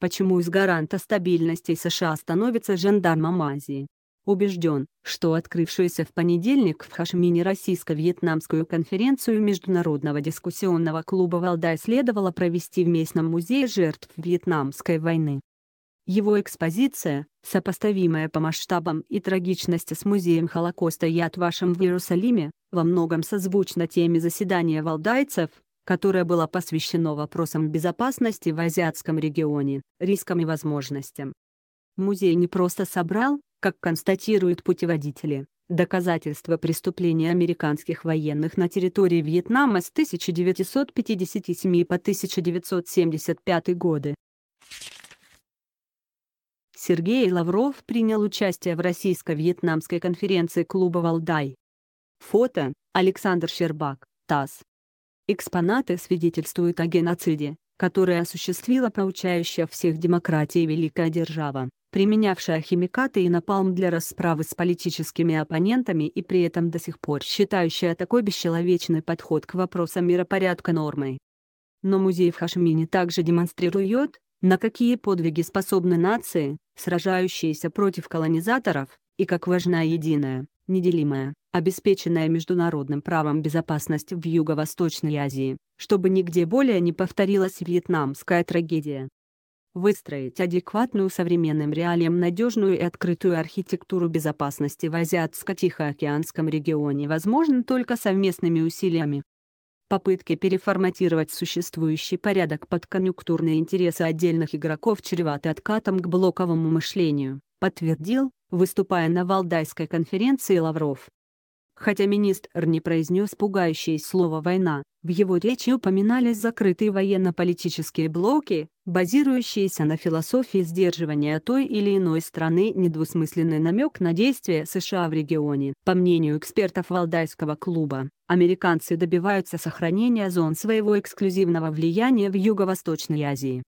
почему из гаранта стабильности США становится жандармом Азии. Убежден, что открывшуюся в понедельник в Хашмине российско-вьетнамскую конференцию Международного дискуссионного клуба «Валдай» следовало провести в местном музее жертв Вьетнамской войны. Его экспозиция, сопоставимая по масштабам и трагичности с музеем Холокоста Яд вашим в Иерусалиме, во многом созвучна теме заседания валдайцев, которое было посвящено вопросам безопасности в азиатском регионе, рискам и возможностям. Музей не просто собрал, как констатируют путеводители, доказательства преступления американских военных на территории Вьетнама с 1957 по 1975 годы. Сергей Лавров принял участие в российско-вьетнамской конференции клуба «Валдай». Фото – Александр Щербак, ТАСС. Экспонаты свидетельствуют о геноциде, который осуществила проучающая всех демократии великая держава, применявшая химикаты и напалм для расправы с политическими оппонентами и при этом до сих пор считающая такой бесчеловечный подход к вопросам миропорядка нормой. Но музей в Хашмине также демонстрирует, на какие подвиги способны нации, сражающиеся против колонизаторов, и как важна единая, неделимая, обеспеченная международным правом безопасность в Юго-Восточной Азии, чтобы нигде более не повторилась вьетнамская трагедия. Выстроить адекватную современным реалиям надежную и открытую архитектуру безопасности в Азиатско-Тихоокеанском регионе возможно только совместными усилиями. Попытки переформатировать существующий порядок под конъюнктурные интересы отдельных игроков чреваты откатом к блоковому мышлению, подтвердил, выступая на Валдайской конференции Лавров. Хотя министр не произнес пугающее слово «война», в его речи упоминались закрытые военно-политические блоки, базирующиеся на философии сдерживания той или иной страны недвусмысленный намек на действия США в регионе. По мнению экспертов Валдайского клуба, американцы добиваются сохранения зон своего эксклюзивного влияния в Юго-Восточной Азии.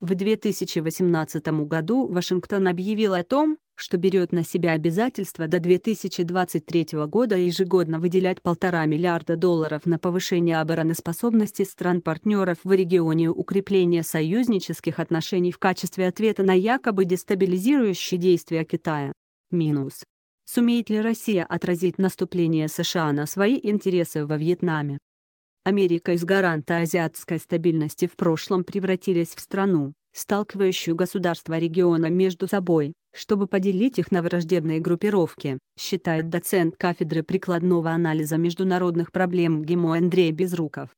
В 2018 году Вашингтон объявил о том, что берет на себя обязательство до 2023 года ежегодно выделять полтора миллиарда долларов на повышение обороноспособности стран-партнеров в регионе укрепления союзнических отношений в качестве ответа на якобы дестабилизирующие действия Китая. Минус. Сумеет ли Россия отразить наступление США на свои интересы во Вьетнаме? Америка из гаранта азиатской стабильности в прошлом превратилась в страну, сталкивающую государства региона между собой, чтобы поделить их на враждебные группировки, считает доцент кафедры прикладного анализа международных проблем ГИМО Андрей Безруков.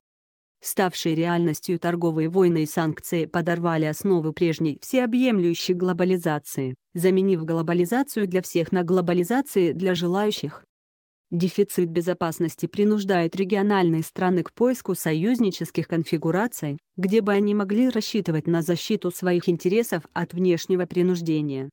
Ставшие реальностью торговые войны и санкции подорвали основы прежней всеобъемлющей глобализации, заменив глобализацию для всех на глобализации для желающих. Дефицит безопасности принуждает региональные страны к поиску союзнических конфигураций, где бы они могли рассчитывать на защиту своих интересов от внешнего принуждения.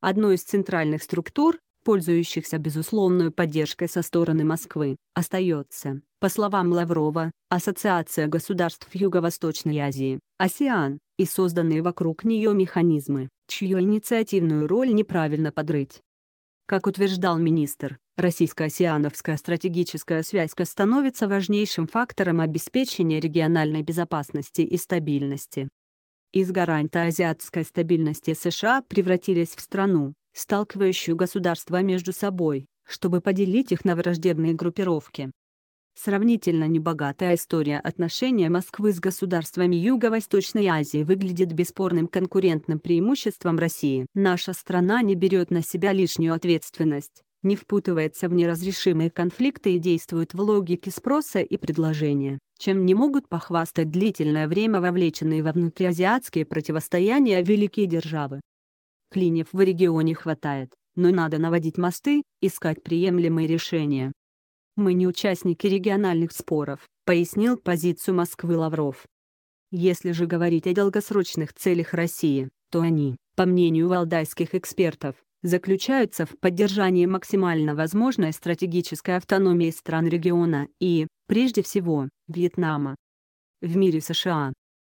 Одной из центральных структур, пользующихся безусловной поддержкой со стороны Москвы, остается, по словам Лаврова, Ассоциация государств Юго-Восточной Азии, АСИАН, и созданные вокруг нее механизмы, чью инициативную роль неправильно подрыть. Как утверждал министр, Российско-осиановская стратегическая связь становится важнейшим фактором обеспечения региональной безопасности и стабильности. Из гаранта азиатской стабильности США превратились в страну, сталкивающую государства между собой, чтобы поделить их на враждебные группировки. Сравнительно небогатая история отношения Москвы с государствами Юго-Восточной Азии выглядит бесспорным конкурентным преимуществом России. Наша страна не берет на себя лишнюю ответственность, не впутывается в неразрешимые конфликты и действует в логике спроса и предложения, чем не могут похвастать длительное время вовлеченные во внутриазиатские противостояния великие державы. Клинев в регионе хватает, но надо наводить мосты, искать приемлемые решения. «Мы не участники региональных споров», — пояснил позицию Москвы Лавров. Если же говорить о долгосрочных целях России, то они, по мнению валдайских экспертов, заключаются в поддержании максимально возможной стратегической автономии стран региона и, прежде всего, Вьетнама. В мире США